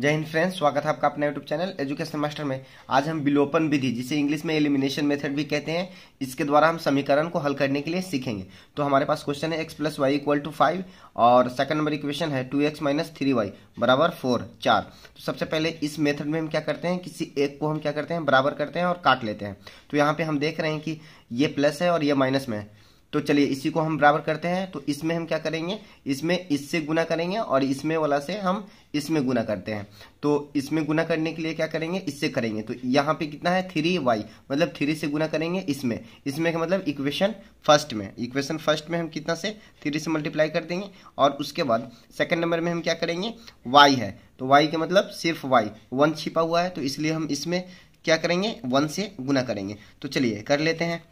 जय हिंद फ्रेंड्स स्वागत है आपका अपना यूट्यूब चैनल एजुकेशन मास्टर में आज हम विलोपन विधि जिसे इंग्लिश में एलिमिनेशन मेथड भी कहते हैं इसके द्वारा हम समीकरण को हल करने के लिए सीखेंगे तो हमारे पास क्वेश्चन है X plus Y equal to five और सेकंड नंबर इक्वेशन है two X minus three Y बराबर फोर चार तो सबसे पहले इस मेथड में हम क्या करते हैं किसी एक को हम क्या करते हैं बराबर करते हैं और काट लेते हैं तो यहाँ पे हम देख रहे हैं कि ये प्लस है और ये माइनस में है तो चलिए इसी को हम बराबर करते हैं तो इसमें हम क्या करेंगे इसमें इससे गुना करेंगे और इसमें वाला से हम इसमें गुना करते हैं तो इसमें गुना करने के लिए क्या करेंगे इससे करेंगे तो यहाँ पे कितना है थ्री वाई मतलब थ्री से गुना करेंगे इसमें इसमें का मतलब इक्वेशन फर्स्ट में इक्वेशन फर्स्ट में हम कितना से थ्री से मल्टीप्लाई कर देंगे और उसके बाद सेकेंड नंबर में हम क्या करेंगे वाई है तो वाई के मतलब सिर्फ वाई वन छिपा हुआ है तो इसलिए हम इसमें क्या करेंगे वन से गुना करेंगे तो चलिए कर लेते हैं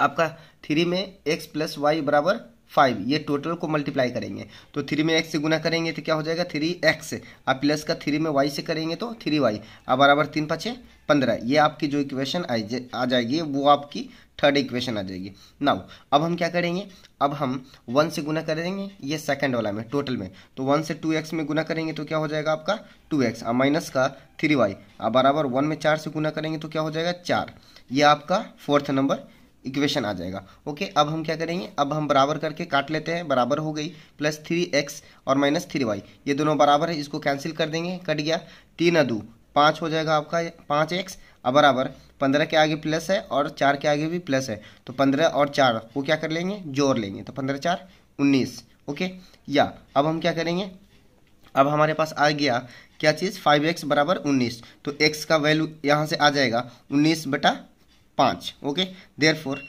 आपका थ्री में एक्स प्लस वाई बराबर फाइव ये टोटल को मल्टीप्लाई करेंगे तो थ्री में एक्स से गुना करेंगे तो क्या हो जाएगा थ्री एक्स आप प्लस का थ्री में वाई से करेंगे तो थ्री वाई अब बराबर तीन पाँच पंद्रह ये आपकी जो इक्वेशन आ जाएगी वो आपकी थर्ड इक्वेशन आ जाएगी नाउ अब हम क्या करेंगे अब हम वन से गुना करेंगे ये सेकंड वाला में टोटल में तो वन से टू एक्स में गुना करेंगे तो क्या हो जाएगा आपका टू एक्स माइनस का थ्री वाई अब बराबर वन में चार से गुना करेंगे तो क्या हो जाएगा चार ये आपका फोर्थ नंबर इक्वेशन आ जाएगा ओके अब हम क्या करेंगे अब हम बराबर करके काट लेते हैं बराबर हो गई प्लस थ्री एक्स और माइनस थ्री वाई ये दोनों बराबर है इसको कैंसिल कर देंगे कट गया तीन दो पाँच हो जाएगा आपका पाँच एक्स अब बराबर पंद्रह के आगे प्लस है और चार के आगे भी प्लस है तो पंद्रह और चार वो क्या कर लेंगे जोड़ लेंगे तो पंद्रह चार उन्नीस ओके या अब हम क्या करेंगे अब हमारे पास आ गया क्या चीज़ फाइव एक्स बराबर उन्नीस तो एक्स का वैल्यू यहाँ से आ जाएगा उन्नीस बटा पाँच ओके देर फोर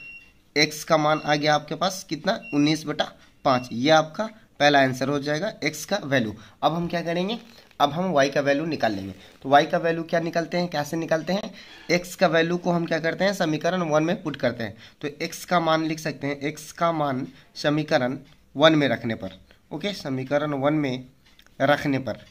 एक्स का मान आ गया आपके पास कितना उन्नीस बटा पाँच ये आपका पहला आंसर हो जाएगा एक्स का वैल्यू अब हम क्या करेंगे अब हम वाई का वैल्यू निकाल लेंगे तो वाई का वैल्यू क्या निकलते हैं कैसे निकलते हैं एक्स का वैल्यू को हम क्या करते हैं समीकरण वन में पुट करते हैं तो एक्स का मान लिख सकते हैं एक्स का मान समीकरण वन में रखने पर ओके समीकरण वन में रखने पर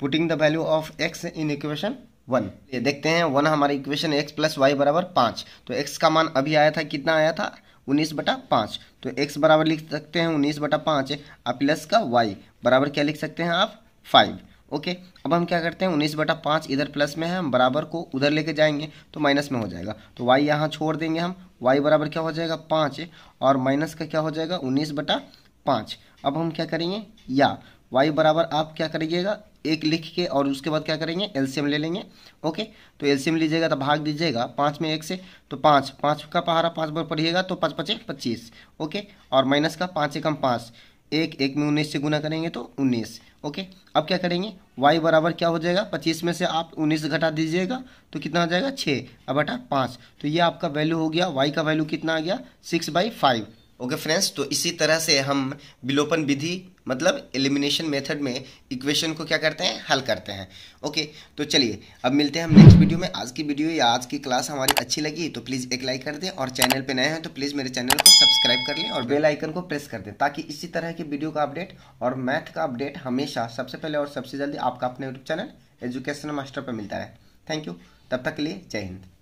putting the value of X in equation one ये देखते हैं वन हमारी इक्वेशन एक्स प्लस वाई बराबर पाँच तो एक्स का मान अभी आया था कितना आया था उन्नीस बटा पाँच तो एक्स बराबर लिख सकते हैं उन्नीस बटा पाँच और प्लस का वाई बराबर क्या लिख सकते हैं आप फाइव ओके अब हम क्या करते हैं उन्नीस बटा पाँच इधर प्लस में है हम बराबर को उधर लेके जाएंगे तो माइनस में हो जाएगा तो वाई यहाँ छोड़ देंगे हम वाई बराबर क्या हो जाएगा पाँच और माइनस का क्या हो जाएगा उन्नीस बटा पाँच अब हम क्या करेंगे या वाई बराबर आप क्या करिएगा एक लिख के और उसके बाद क्या करेंगे एलसीएम ले लेंगे ओके तो एलसीएम लीजिएगा तो भाग दीजिएगा पाँच में एक से तो पाँच पाँच का पहाड़ा पाँच बार पढ़िएगा तो पाँच पचे पच्चीस ओके और माइनस का पाँच एकम पाँच एक एक में उन्नीस से गुना करेंगे तो उन्नीस ओके अब क्या करेंगे वाई बराबर क्या हो जाएगा पच्चीस में से आप उन्नीस घटा दीजिएगा तो कितना आ जाएगा छः अब हटा पाँच तो ये आपका वैल्यू हो गया वाई का वैल्यू कितना आ गया six by five okay friends तो इसी तरह से हम विलोपन विधि मतलब एलिमिनेशन मेथड में इक्वेशन को क्या करते हैं हल करते हैं ओके तो चलिए अब मिलते हैं हम नेक्स्ट वीडियो में आज की वीडियो या आज की क्लास हमारी अच्छी लगी तो प्लीज़ एक लाइक कर दें और चैनल पर नए हैं तो प्लीज़ मेरे चैनल को सब्सक्राइब कर लें और बेल आइकन को प्रेस कर दें ताकि इसी तरह की वीडियो का अपडेट और मैथ का अपडेट हमेशा सबसे पहले और सबसे जल्दी आपका अपने यूट्यूब चैनल एजुकेशन मास्टर पर मिलता रहे थैंक यू तब तक के लिए जय हिंद